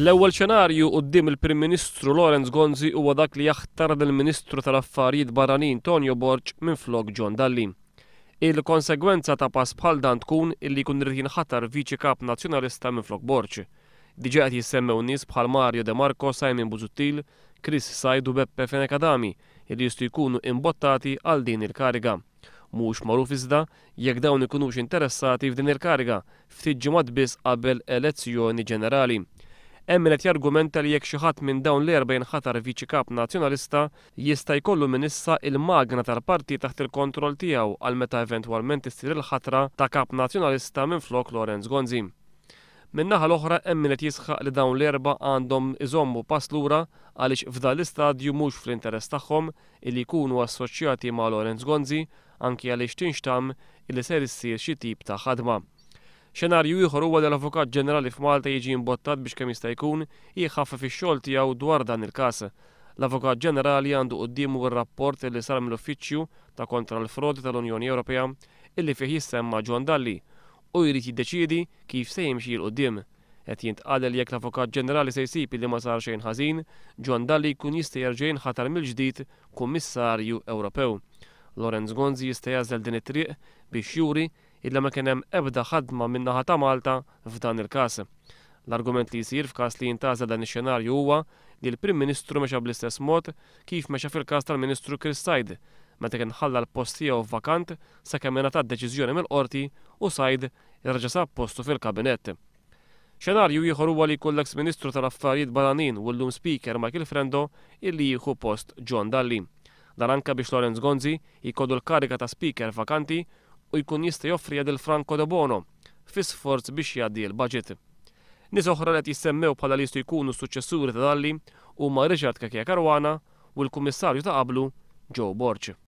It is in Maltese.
L-ewwel xenarju qudiem il-Prim Ministru Lorenz Gonzi huwa dak li jaħtar il ministru tal-Affarijiet Barranin Tonio Borġ minn flok John Dalli. Il-konsegwenza ta' pass bħal dan tkun illi jkun rrid jinħatar viċi kap nazzjonalista minn flok Borġ. Diġa qed jissemmew nies bħal Mario De Marco, Simon Buzuttil, Chris Sajdu u Beppe Fenekadami illi jistgħu jkunu imbottati għal din il-kariga. Mhux magħruf iżda jekk dawn ikunux interessati f'din il-kariga ftit ġimgħat biss qabel elezzjoni ġenerali hemm qed jargumenta li jekk xi ħadd minn dawn l-40 ħatar viċi kap nazzjonalista jista' jkollu minn issa il-magna tal-parti taħt il-kontroll tiegħu għal meta eventwalment issir il-ħatra ta' kap nazzjonalista minn flok Lorenz Gonzi. Minnaħa l-oħra hemm qed jisħaq li dawn l-erba għandhom iżommu pass lura għaliex f'dan l-istadju mhux fl-interess tagħhom illi jkunu assoċjati ma' Lorenz Gonzi anki għaliex tinxtam illi ser issir xi tip ta' ħadma. Xenarju ieħor huwa l-Avukat Ġenerali f'Malta jiġi imbottat biex kemm jista' jkun jieħaffef ix-xogħol tiegħu dwar dan il-każ. L-Avukat Ġenerali għandu quddiemu r-rapport li sar mill-Uffiċċju ta' kontra l-frodi tal-Unjoni Ewropea illi fih jissemma Ġon Dalli u jrid jiddeċiedi kif se jimxi l-qudiem qed jintqadel jekk l-Avukat Ġenerali se jsib li ma sar xejn ħażin, Ġon Dalli jkun jista' jerġa' jinħatar mill-ġdid Kummissarju Ewropew. Lorenz Gonzi jista' jażel din it-triq biex juri illa ma kien hemm ebda ħadma min-naħa ta' Malta f'dan il-każ. L-argument li jisir f'każ li jintażel dan ix-xenarju huwa li l-Prim Ministru meċa bl-istess mod kif mexa fil-każ tal-Ministru Kristajd meta kien ħalla l-post tiegħu vakant sakemm ta' deċiżjoni mill-qorti u sajd irġa' sab postu fil-kabinett. Xenarju ieħor huwa li jkun ministru tal-Affarijiet Baranin u l-lum speaker Michael Frendo illi jieħu post John Dalli. Dan anka biex Lorenz Gonzi jkollu l-karika ta' speaker vakanti u jkun jista' joffri għadil franco de Bono fi sforz biex jgħaddi l-budget. Nis oħra li jissemmew bħala li jistgħu jkunu suċċessuri ta' dalli huma Richard Kakja Karwana u l-Kummissarju ta' qablu Joe Borch.